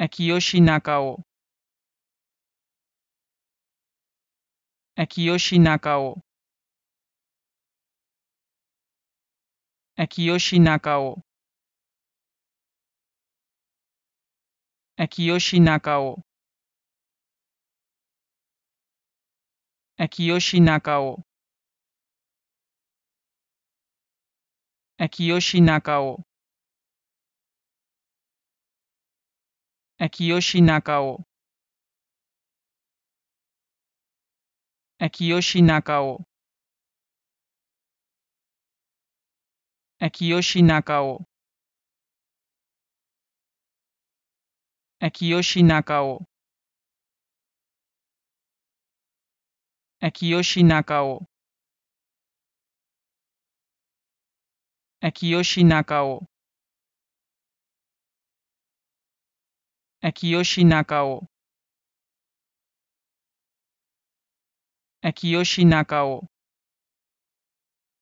Akiyoshi Nakao Akiyoshi Nakao Akiyoshi Nakao Akiyoshi Nakao Akiyoshi Nakao Akiyoshi Nakao 清中尾清中尾清中尾清中尾清中尾清中尾 Akiyoshi Nakao Akiyoshi Nakao